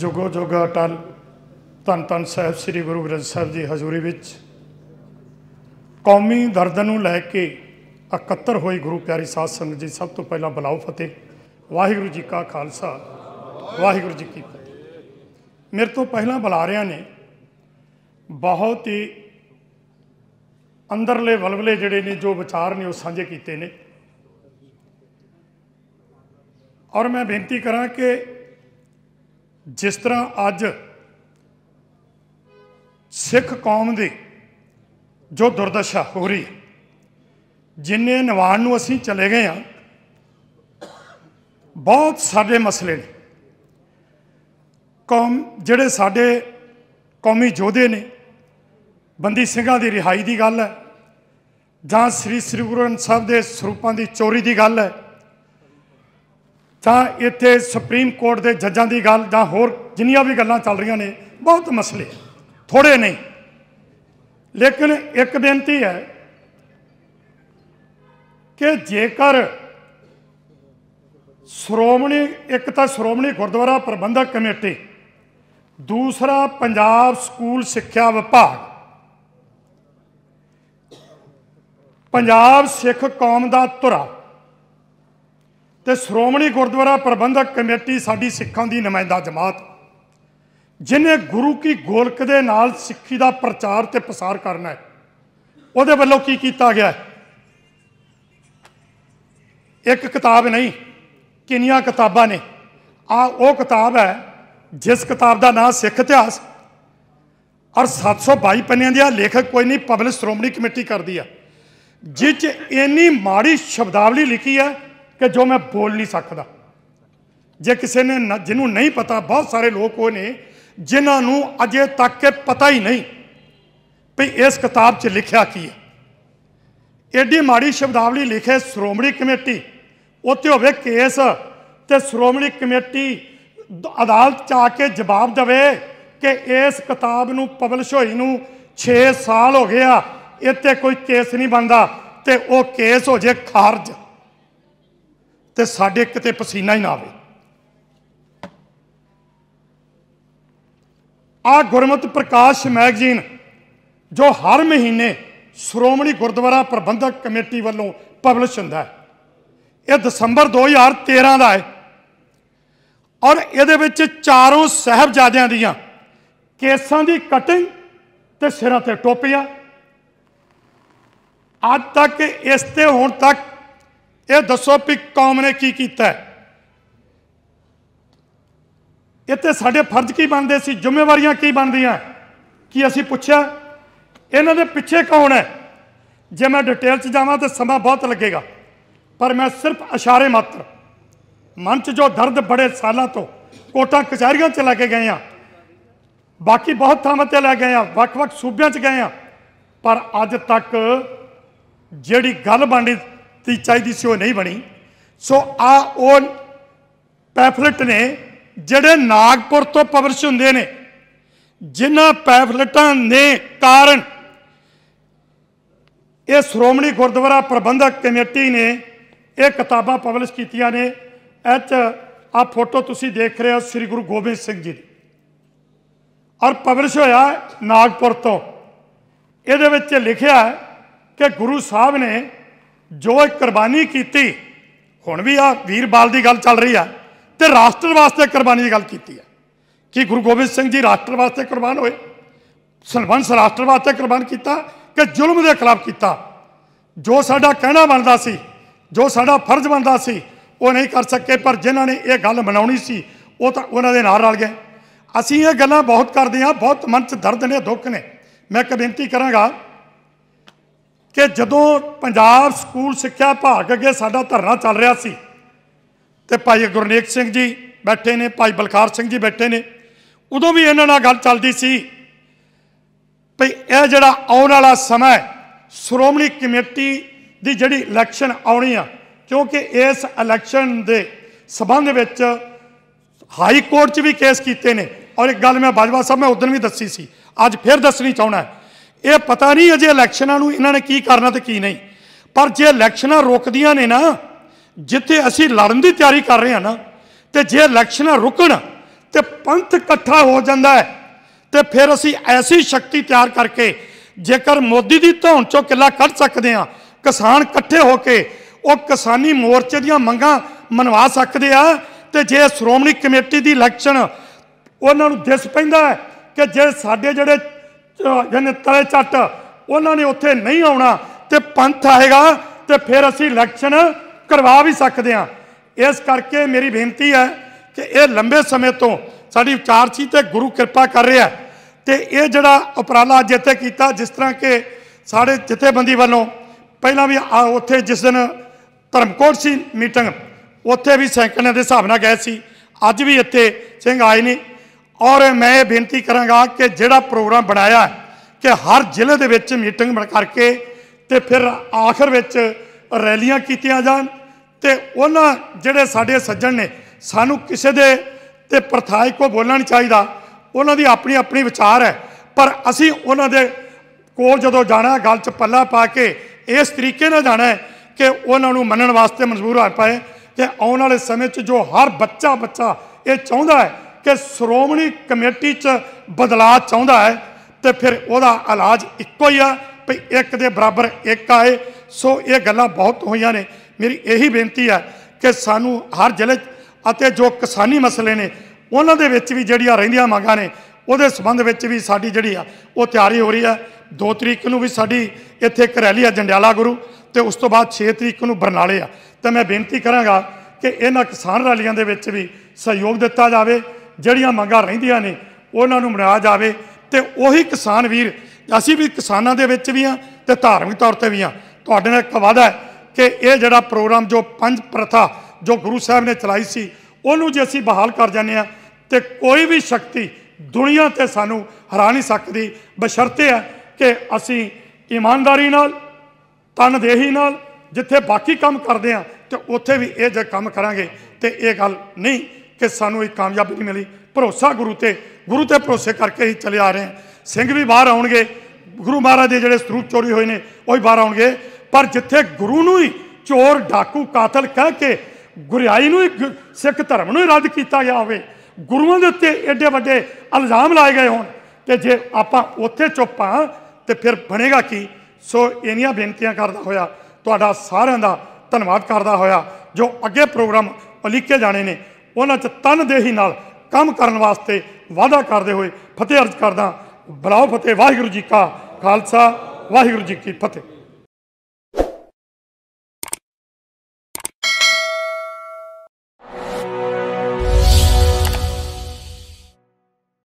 ਜੋਗੋ ਜੋਗਾ ਅਟਲ ਤਨ ਤਨ ਸਾਹਿਬ ਸ੍ਰੀ ਗੁਰੂ ਗ੍ਰੰਥ ਸਾਹਿਬ ਜੀ ਹਜ਼ੂਰੀ ਵਿੱਚ ਕੌਮੀ ਦਰਦ ਨੂੰ ਲੈ ਕੇ ਇਕੱਤਰ ਹੋਈ ਗੁਰੂ ਪਿਆਰੀ ਸਾਧ ਸੰਗਤ ਜੀ ਸਭ ਤੋਂ ਪਹਿਲਾਂ ਬਲਾਉ ਫਤਿਹ ਵਾਹਿਗੁਰੂ ਜੀ ਕਾ ਖਾਲਸਾ ਵਾਹਿਗੁਰੂ ਜੀ ਕੀ ਫਤਿਹ ਮੇਰੇ ਤੋਂ ਪਹਿਲਾਂ ਬੁਲਾ ਰਿਆਂ ਨੇ ਬਹੁਤ ਹੀ ਅੰਦਰਲੇ ਵਲਵਲੇ ਜਿਹੜੇ ਨੇ ਜੋ ਵਿਚਾਰ ਨੇ ਉਹ ਸਾਂਝੇ ਕੀਤੇ ਨੇ ਔਰ ਮੈਂ ਬੇਨਤੀ ਕਰਾਂ ਕਿ ਜਿਸ ਤਰ੍ਹਾਂ ਅੱਜ ਸਿੱਖ ਕੌਮ ਦੀ ਜੋ ਦੁਰਦਸ਼ਾ ਹੋ ਰਹੀ ਹੈ ਜਿੰਨੇ ਨਿਵਾਣ ਨੂੰ ਅਸੀਂ ਚਲੇ ਗਏ ਆ ਬਹੁਤ ਸਾਡੇ ਮਸਲੇ ਨੇ ਕੌਮ ਜਿਹੜੇ ਸਾਡੇ ਕੌਮੀ ਯੋਧੇ ਨੇ ਬੰਦੀ ਸਿੰਘਾਂ ਦੀ ਰਿਹਾਈ ਦੀ ਗੱਲ ਹੈ ਜਾਂ ਸ੍ਰੀ ਸ੍ਰੀ ਗੁਰੂ ਗ੍ਰੰਥ ਸਾਹਿਬ ਦੇ ਸਰੂਪਾਂ ਦੀ ਚੋਰੀ ਦੀ ਗੱਲ ਹੈ ਤਾਂ ਇੱਥੇ ਸੁਪਰੀਮ ਕੋਰਟ ਦੇ ਜੱਜਾਂ ਦੀ ਗੱਲ ਜਾਂ ਹੋਰ ਜਿੰਨੀਆਂ ਵੀ ਗੱਲਾਂ ਚੱਲ ਰਹੀਆਂ ਨੇ ਬਹੁਤ ਮਸਲੇ ਥੋੜੇ ਨਹੀਂ ਲੇਕਿਨ ਇੱਕ ਬੇਨਤੀ ਹੈ ਕਿ ਜੇਕਰ ਸ਼੍ਰੋਮਣੀ ਇੱਕ ਤਾਂ ਸ਼੍ਰੋਮਣੀ ਗੁਰਦੁਆਰਾ ਪ੍ਰਬੰਧਕ ਕਮੇਟੀ ਦੂਸਰਾ ਪੰਜਾਬ ਸਕੂਲ ਸਿੱਖਿਆ ਵਿਭਾਗ ਪੰਜਾਬ ਸਿੱਖ ਕੌਮ ਦਾ ਧੁਰਾ ਤੇ ਸ਼੍ਰੋਮਣੀ ਗੁਰਦੁਆਰਾ ਪ੍ਰਬੰਧਕ ਕਮੇਟੀ ਸਾਡੀ ਸਿੱਖਾਂ ਦੀ ਨੁਮਾਇੰਦਾ ਜਮਾਤ ਜਿਨੇ ਗੁਰੂ ਕੀ ਗੋਲਕ ਦੇ ਨਾਲ ਸਿੱਖੀ ਦਾ ਪ੍ਰਚਾਰ ਤੇ ਪ੍ਰਸਾਰ ਕਰਨਾ ਹੈ ਉਹਦੇ ਵੱਲੋਂ ਕੀ ਕੀਤਾ ਗਿਆ ਇੱਕ ਕਿਤਾਬ ਨਹੀਂ ਕਿੰਨੀਆਂ ਕਿਤਾਬਾਂ ਨੇ ਆ ਉਹ ਕਿਤਾਬ ਹੈ ਜਿਸ ਕਿਤਾਬ ਦਾ ਨਾਮ ਸਿੱਖ ਇਤਿਹਾਸ ਔਰ 722 ਪੰਨਿਆਂ ਦੀ ਆ ਲੇਖਕ ਕੋਈ ਨਹੀਂ ਪਬਲਿਕ ਸ਼੍ਰੋਮਣੀ ਕਮੇਟੀ ਕਰਦੀ ਆ ਜਿੱਚ ਇੰਨੀ ਮਾੜੀ ਸ਼ਬਦਾਵਲੀ ਲਿਖੀ ਹੈ ਕਿ ਜੋ ਮੈਂ ਬੋਲ ਨਹੀਂ ਸਕਦਾ ਜੇ ਕਿਸੇ ਨੇ ਜਿਹਨੂੰ ਨਹੀਂ ਪਤਾ ਬਹੁਤ ਸਾਰੇ ਲੋਕ ਹੋ ਨੇ ਜਿਨ੍ਹਾਂ ਨੂੰ ਅਜੇ ਤੱਕ ਪਤਾ ਹੀ ਨਹੀਂ ਵੀ ਇਸ ਕਿਤਾਬ 'ਚ ਲਿਖਿਆ ਕੀ ਹੈ ਐਡੀ ਮਾੜੀ ਸ਼ਬਦਾਵਲੀ ਲਿਖੇ ਸ਼੍ਰੋਮਣੀ ਕਮੇਟੀ ਉੱਤੇ ਹੋਵੇ ਕੇਸ ਤੇ ਸ਼੍ਰੋਮਣੀ ਕਮੇਟੀ ਅਦਾਲਤ 'ਚ ਆ ਕੇ ਜਵਾਬ ਦੇਵੇ ਕਿ ਇਸ ਕਿਤਾਬ ਨੂੰ ਪਬਲਿਸ਼ ਹੋਈ ਨੂੰ 6 ਸਾਲ ਹੋ ਗਿਆ ਇੱਥੇ ਕੋਈ ਕੇਸ ਨਹੀਂ ਬਣਦਾ ਤੇ ਉਹ ਕੇਸ ਹੋ ਜੇ ਖਾਰਜ ਤੇ ਸਾਡੇ ਕਿਤੇ ਪਸੀਨਾ ਹੀ ਨਾ ਆਵੇ ਆ ਗੁਰਮਤ ਪ੍ਰਕਾਸ਼ ਮੈਗਜ਼ੀਨ ਜੋ ਹਰ ਮਹੀਨੇ ਸ਼੍ਰੋਮਣੀ ਗੁਰਦੁਆਰਾ ਪ੍ਰਬੰਧਕ ਕਮੇਟੀ ਵੱਲੋਂ ਪਬਲਿਸ਼ ਹੁੰਦਾ ਹੈ ਇਹ ਦਸੰਬਰ 2013 ਦਾ ਹੈ ਔਰ ਇਹਦੇ ਵਿੱਚ ਚਾਰੋਂ ਸਹਿਬਜ਼ਾਦਿਆਂ ਦੀਆਂ ਕੇਸਾਂ ਦੀ ਕਟਿੰਗ ਤੇ ਸਿਰਾਂ ਤੇ ਟੋਪੀਆਂ ਅੱਜ ਤੱਕ ਇਸ ਤੇ ਹੁਣ ਤੱਕ ਇਹ ਦੱਸੋ ਵੀ ਕੌਮ ਨੇ ਕੀ ਕੀਤਾ ਇੱਥੇ ਸਾਡੇ ਫਰਜ਼ ਕੀ ਬਣਦੇ ਸੀ ਜ਼ਿੰਮੇਵਾਰੀਆਂ ਕੀ ਬਣਦੀਆਂ ਕੀ ਅਸੀਂ ਪੁੱਛਿਆ ਇਹਨਾਂ ਦੇ ਪਿੱਛੇ ਕੌਣ ਹੈ ਜੇ ਮੈਂ ਡਿਟੇਲ 'ਚ ਜਾਵਾਂ ਤਾਂ ਸਮਾਂ ਬਹੁਤ ਲੱਗੇਗਾ ਪਰ ਮੈਂ ਸਿਰਫ ਇਸ਼ਾਰੇ ਮਾਤਰ ਮਨ 'ਚ ਜੋ ਦਰਦ ਬੜੇ ਸਾਲਾਂ ਤੋਂ ਕੋਟਾਂ ਕਚਹਿਰੀਆਂ 'ਚ ਲੈ ਕੇ ਗਏ ਆ ਬਾਕੀ ਬਹੁਤ ਥਾਵਾਂ ਤੇ ਲੈ ਗਏ ਆ ਵੱਖ-ਵੱਖ ਸੂਬਿਆਂ 'ਚ ਗਏ ਆ ਪਰ ਅੱਜ ਤੱਕ ਜਿਹੜੀ ਗੱਲ ਬਣੀ ਤੇ ਚਾਹੀਦੀ ਸੀ ਉਹ ਨਹੀਂ ਬਣੀ ਸੋ ਆ ਉਹ ਪੈਫਲਟ ਨੇ ਜਿਹੜੇ ਨਾਗਪੁਰ ਤੋਂ ਪਬਲਿਸ਼ ਹੁੰਦੇ ਨੇ ਜਿਨ੍ਹਾਂ ਪੈਫਲਟਾਂ ਨੇ ਕਾਰਨ ਇਹ ਸ਼੍ਰੋਮਣੀ ਗੁਰਦੁਆਰਾ ਪ੍ਰਬੰਧਕ ਕਮੇਟੀ ਨੇ ਇਹ ਕਿਤਾਬਾਂ ਪਬਲਿਸ਼ ਕੀਤੀਆਂ ਨੇ ਇਹ ਆ ਫੋਟੋ ਤੁਸੀਂ ਦੇਖ ਰਹੇ ਹੋ ਸ੍ਰੀ ਗੁਰੂ ਗੋਬਿੰਦ ਸਿੰਘ ਜੀ ਦੀ ਔਰ ਪਬਲਿਸ਼ ਹੋਇਆ ਨਾਗਪੁਰ ਤੋਂ ਇਹਦੇ ਵਿੱਚ ਲਿਖਿਆ ਕਿ ਗੁਰੂ ਸਾਹਿਬ ਨੇ ਜੋ ਇੱਕ ਕੁਰਬਾਨੀ ਕੀਤੀ ਹੁਣ ਵੀ ਆ ਵੀਰਬਾਲ ਦੀ ਗੱਲ ਚੱਲ ਰਹੀ ਆ ਤੇ ਰਾਸ਼ਟਰ ਵਾਸਤੇ ਕੁਰਬਾਨੀ ਦੀ ਗੱਲ ਕੀਤੀ ਆ ਕੀ ਗੁਰੂ ਗੋਬਿੰਦ ਸਿੰਘ ਜੀ ਰਾਸ਼ਟਰ ਵਾਸਤੇ ਕੁਰਬਾਨ ਹੋਏ ਸਰਵੰਸ ਰਾਸ਼ਟਰ ਵਾਸਤੇ ਕੁਰਬਾਨ ਕੀਤਾ ਕਿ ਜ਼ੁਲਮ ਦੇ ਖਿਲਾਫ ਕੀਤਾ ਜੋ ਸਾਡਾ ਕਹਿਣਾ ਬਣਦਾ ਸੀ ਜੋ ਸਾਡਾ ਫਰਜ਼ ਬਣਦਾ ਸੀ ਉਹ ਨਹੀਂ ਕਰ ਸਕੇ ਪਰ ਜਿਨ੍ਹਾਂ ਨੇ ਇਹ ਗੱਲ ਮਨਾਉਣੀ ਸੀ ਉਹ ਤਾਂ ਉਹਨਾਂ ਦੇ ਨਾਲ ਰਲ ਗਏ ਅਸੀਂ ਇਹ ਗੱਲਾਂ ਬਹੁਤ ਕਰਦੇ ਹਾਂ ਬਹੁਤ ਮਨ 'ਚ ਦਰਦ ਨੇ ਦੁੱਖ ਨੇ ਮੈਂ ਇੱਕ ਬੇਨਤੀ ਕਰਾਂਗਾ ਕਿ ਜਦੋਂ ਪੰਜਾਬ ਸਕੂਲ ਸਿੱਖਿਆ ਭਾਗ ਅੱਗੇ ਸਾਡਾ ਧਰਨਾ ਚੱਲ ਰਿਹਾ ਸੀ ਤੇ ਭਾਈ ਗੁਰਨੇਕ ਸਿੰਘ ਜੀ ਬੈਠੇ ਨੇ ਭਾਈ ਬਲਕਾਰ ਸਿੰਘ ਜੀ ਬੈਠੇ ਨੇ ਉਦੋਂ ਵੀ ਇਹਨਾਂ ਨਾਲ ਗੱਲ ਚੱਲਦੀ ਸੀ ਭਈ ਇਹ ਜਿਹੜਾ ਆਉਣ ਵਾਲਾ ਸਮਾਂ ਸ਼੍ਰੋਮਣੀ ਕਮੇਟੀ ਦੀ ਜਿਹੜੀ ਇਲੈਕਸ਼ਨ ਆਉਣੀ ਆ ਕਿਉਂਕਿ ਇਸ ਇਲੈਕਸ਼ਨ ਦੇ ਸਬੰਧ ਵਿੱਚ ਹਾਈ ਕੋਰਟ 'ਚ ਵੀ ਕੇਸ ਕੀਤੇ ਨੇ ਔਰ ਇੱਕ ਗੱਲ ਮੈਂ ਬਾਜਵਾ ਸਾਹਿਬ ਮੈਂ ਉਦੋਂ ਵੀ ਦੱਸੀ ਸੀ ਅੱਜ ਫੇਰ ਦੱਸਣੀ ਚਾਹਣਾ ਇਹ ਪਤਾ ਨਹੀਂ ਅਜੇ ਇਲੈਕਸ਼ਨਾਂ ਨੂੰ ਇਹਨਾਂ ਨੇ ਕੀ ਕਰਨਾ ਤੇ ਕੀ ਨਹੀਂ ਪਰ ਜੇ ਇਲੈਕਸ਼ਨਾਂ ਰੁਕਦੀਆਂ ਨੇ ਨਾ ਜਿੱਥੇ ਅਸੀਂ ਲੜਨ ਦੀ ਤਿਆਰੀ ਕਰ ਰਹੇ ਹਾਂ ਨਾ ਤੇ ਜੇ ਇਲੈਕਸ਼ਨਾਂ ਰੁਕਣ ਤੇ ਪੰਥ ਇਕੱਠਾ ਹੋ ਜਾਂਦਾ ਹੈ ਤੇ ਫਿਰ ਅਸੀਂ ਐਸੀ ਸ਼ਕਤੀ ਤਿਆਰ ਕਰਕੇ ਜੇਕਰ ਮੋਦੀ ਦੀ ਧੌਣ ਚੋਂ ਕਿਲਾ ਕੱਢ ਸਕਦੇ ਆ ਕਿਸਾਨ ਇਕੱਠੇ ਹੋ ਕੇ ਉਹ ਕਿਸਾਨੀ ਮੋਰਚੇ ਦੀਆਂ ਮੰਗਾਂ ਮਨਵਾ ਸਕਦੇ ਆ ਤੇ ਜੇ ਸ਼੍ਰੋਮਣੀ ਕਮੇਟੀ ਦੀ ਇਲੈਕਸ਼ਨ ਉਹਨਾਂ ਨੂੰ ਦਿਸ ਪੈਂਦਾ ਹੈ ਕਿ ਜੇ ਸਾਡੇ ਜਿਹੜੇ ਯਾਨੀ ਤਲੇ ਚੱਟ ਉਹਨਾਂ ਨੇ ਉੱਥੇ ਨਹੀਂ ਆਉਣਾ ਤੇ ਪੰਥ ਆਏਗਾ ਤੇ ਫਿਰ ਅਸੀਂ ਇਲੈਕਸ਼ਨ ਕਰਵਾ ਵੀ ਸਕਦੇ ਹਾਂ ਇਸ ਕਰਕੇ ਮੇਰੀ ਬੇਨਤੀ ਹੈ ਕਿ ਇਹ ਲੰਬੇ ਸਮੇਂ ਤੋਂ ਸਾਡੀ ਵਿਚਾਰਚੀ ਤੇ ਗੁਰੂ ਕਿਰਪਾ ਕਰ ਰਿਹਾ ਤੇ ਇਹ ਜਿਹੜਾ ਉਪਰਾਲਾ ਅੱਜ ਇੱਥੇ ਕੀਤਾ ਜਿਸ ਤਰ੍ਹਾਂ ਕਿ ਸਾਡੇ ਜਥੇਬੰਦੀ ਵੱਲੋਂ ਪਹਿਲਾਂ ਵੀ ਉੱਥੇ ਜਿਸ ਦਿਨ ਧਰਮਕੋਟ ਸੀ ਮੀਟਿੰਗ ਉੱਥੇ ਵੀ ਸੈਂਕੜਿਆਂ ਦੇ ਹਿਸਾਬ ਨਾਲ ਗਏ ਸੀ ਅੱਜ ਵੀ ਇੱਥੇ ਸਿੰਘ ਆਏ ਨੇ ਔਰ ਮੈਂ ਇਹ ਬੇਨਤੀ ਕਰਾਂਗਾ ਕਿ ਜਿਹੜਾ ਪ੍ਰੋਗਰਾਮ ਬਣਾਇਆ ਕਿ ਹਰ ਜ਼ਿਲ੍ਹੇ ਦੇ ਵਿੱਚ ਮੀਟਿੰਗ ਬਣ ਕਰਕੇ ਤੇ ਫਿਰ ਆਖਰ ਵਿੱਚ ਰੈਲੀਆਂ ਕੀਤੀਆਂ ਜਾਣ ਤੇ ਉਹਨਾਂ ਜਿਹੜੇ ਸਾਡੇ ਸੱਜਣ ਨੇ ਸਾਨੂੰ ਕਿਸੇ ਦੇ ਤੇ ਪ੍ਰਥਾਇਕ ਕੋ ਬੋਲਣਾ ਨਹੀਂ ਚਾਹੀਦਾ ਉਹਨਾਂ ਦੀ ਆਪਣੀ ਆਪਣੀ ਵਿਚਾਰ ਹੈ ਪਰ ਅਸੀਂ ਉਹਨਾਂ ਦੇ ਕੋਲ ਜਦੋਂ ਜਾਣਾ ਗੱਲ 'ਚ ਪੱਲਾ ਪਾ ਕੇ ਇਸ ਤਰੀਕੇ ਨਾਲ ਜਾਣਾ ਕਿ ਉਹਨਾਂ ਨੂੰ ਮੰਨਣ ਵਾਸਤੇ ਮਜਬੂਰ ਹੋ ਪਾਏ ਤੇ ਆਉਣ ਵਾਲੇ ਸਮੇਂ 'ਚ ਜੋ ਹਰ ਬੱਚਾ ਬੱਚਾ ਇਹ ਚਾਹੁੰਦਾ ਹੈ ਕਿ ਸ਼੍ਰੋਮਣੀ ਕਮੇਟੀ 'ਚ ਬਦਲਾਅ ਚਾਹੁੰਦਾ ਹੈ ਤੇ ਫਿਰ ਉਹਦਾ ਇਲਾਜ ਇੱਕੋ ਹੀ ਆ ਭਈ ਇੱਕ ਦੇ ਬਰਾਬਰ ਇੱਕ ਆਏ ਸੋ ਇਹ ਗੱਲਾਂ ਬਹੁਤ ਹੋਈਆਂ ਨੇ ਮੇਰੀ ਇਹੀ ਬੇਨਤੀ ਆ ਕਿ ਸਾਨੂੰ ਹਰ ਜ਼ਿਲ੍ਹੇ ਅਤੇ ਜੋ ਕਿਸਾਨੀ ਮਸਲੇ ਨੇ ਉਹਨਾਂ ਦੇ ਵਿੱਚ ਵੀ ਜਿਹੜੀਆਂ ਰਹਿੰਦੀਆਂ ਮੰਗਾਂ ਨੇ ਉਹਦੇ ਸਬੰਧ ਵਿੱਚ ਵੀ ਸਾਡੀ ਜਿਹੜੀ ਆ ਉਹ ਤਿਆਰੀ ਹੋ ਰਹੀ ਆ 2 ਤਰੀਕ ਨੂੰ ਵੀ ਸਾਡੀ ਇੱਥੇ ਇੱਕ ਰੈਲੀ ਆ ਜੰਡਿਆਲਾ ਗੁਰੂ ਤੇ ਉਸ ਤੋਂ ਬਾਅਦ 6 ਤਰੀਕ ਨੂੰ ਬਰਨਾਲੇ ਆ ਤਾਂ ਮੈਂ ਬੇਨਤੀ ਕਰਾਂਗਾ ਕਿ ਇਹਨਾਂ ਕਿਸਾਨ ਰੈਲੀਆਂ ਦੇ ਵਿੱਚ ਵੀ ਸਹਿਯੋਗ ਦਿੱਤਾ ਜਾਵੇ ਜਿਹੜੀਆਂ ਮੰਗਾਂ ਰਹਿੰਦੀਆਂ ਨੇ ਉਹਨਾਂ ਨੂੰ ਮਨਾਇਆ ਜਾਵੇ ਤੇ ਉਹੀ ਕਿਸਾਨ ਵੀਰ ਅਸੀਂ ਵੀ ਕਿਸਾਨਾਂ ਦੇ ਵਿੱਚ ਵੀ ਆ ਤੇ ਧਾਰਮਿਕ ਤੌਰ ਤੇ ਵੀ ਆ ਤੁਹਾਡੇ ਨਾਲ ਇੱਕ ਵਾਅਦਾ ਹੈ ਕਿ ਇਹ ਜਿਹੜਾ ਪ੍ਰੋਗਰਾਮ ਜੋ ਪੰਜ ਪ੍ਰਥਾ ਜੋ ਗੁਰੂ ਸਾਹਿਬ ਨੇ ਚਲਾਈ ਸੀ ਉਹਨੂੰ ਜੇ ਅਸੀਂ ਬਹਾਲ ਕਰ ਜਾਂਦੇ ਆ ਤੇ ਕੋਈ ਵੀ ਸ਼ਕਤੀ ਦੁਨੀਆ ਤੇ ਸਾਨੂੰ ਹਰਾ ਨਹੀਂ ਸਕਦੀ ਬਸ਼ਰਤੇ ਹੈ ਕਿ ਅਸੀਂ ਇਮਾਨਦਾਰੀ ਨਾਲ ਤਨਦੇਹੀ ਨਾਲ ਜਿੱਥੇ ਬਾਕੀ ਕੰਮ ਕਰਦੇ ਆ ਤੇ ਉੱਥੇ ਵੀ ਇਹ ਜੇ ਕੰਮ ਕਰਾਂਗੇ ਤੇ ਇਹ ਗੱਲ ਨਹੀਂ ਕਿ ਸਾਨੂੰ ਇੱਕ ਕਾਮਯਾਬੀ ਨਹੀਂ ਮਿਲੀ ਭਰੋਸਾ ਗੁਰੂ ਤੇ ਗੁਰੂ ਤੇ ਭਰੋਸੇ ਕਰਕੇ ਹੀ ਚੱਲੇ ਆ ਰਹੇ ਹਾਂ ਸਿੰਘ ਵੀ ਬਾਹਰ ਆਉਣਗੇ ਗੁਰੂ ਮਹਾਰਾਜ ਦੇ ਜਿਹੜੇ ਸਰੂਪ ਚੋਰੀ ਹੋਏ ਨੇ ਉਹ ਵੀ ਬਾਹਰ ਆਉਣਗੇ ਪਰ ਜਿੱਥੇ ਗੁਰੂ ਨੂੰ ਹੀ ਚੋਰ ਡਾਕੂ ਕਾਤਲ ਕਹਿ ਕੇ ਗੁਰਿਆਈ ਨੂੰ ਹੀ ਸਿੱਖ ਧਰਮ ਨੂੰ ਹੀ ਰੱਦ ਕੀਤਾ ਗਿਆ ਹੋਵੇ ਗੁਰੂਆਂ ਦੇ ਉੱਤੇ ਐਡੇ ਵੱਡੇ ਇਲਜ਼ਾਮ ਲਾਏ ਗਏ ਹੋਣ ਤੇ ਜੇ ਆਪਾਂ ਉੱਥੇ ਚੁੱਪਾਂ ਤੇ ਫਿਰ ਬਣੇਗਾ ਕੀ ਸੋ ਇਹਨੀਆਂ ਬੇਨਤੀਆਂ ਕਰਦਾ ਹੋਇਆ ਤੁਹਾਡਾ ਸਾਰਿਆਂ ਦਾ ਧੰਨਵਾਦ ਕਰਦਾ ਹੋਇਆ ਜੋ ਅੱਗੇ ਪ੍ਰੋਗਰਾਮ ਅਲੀਕੇ ਜਾਣੇ ਨੇ ਉਹਨਾਂ 'ਚ ਤਨਦੇਹੀ ਨਾਲ ਕੰਮ ਕਰਨ ਵਾਸਤੇ ਵਾਅਦਾ ਕਰਦੇ ਹੋਏ ਫਤਿਹ ਅਰਜ਼ ਕਰਦਾ ਬਲਾਉ ਫਤਿਹ ਵਾਹਿਗੁਰੂ ਜੀ ਕਾ ਖਾਲਸਾ ਵਾਹਿਗੁਰੂ ਜੀ ਕੀ ਫਤਿਹ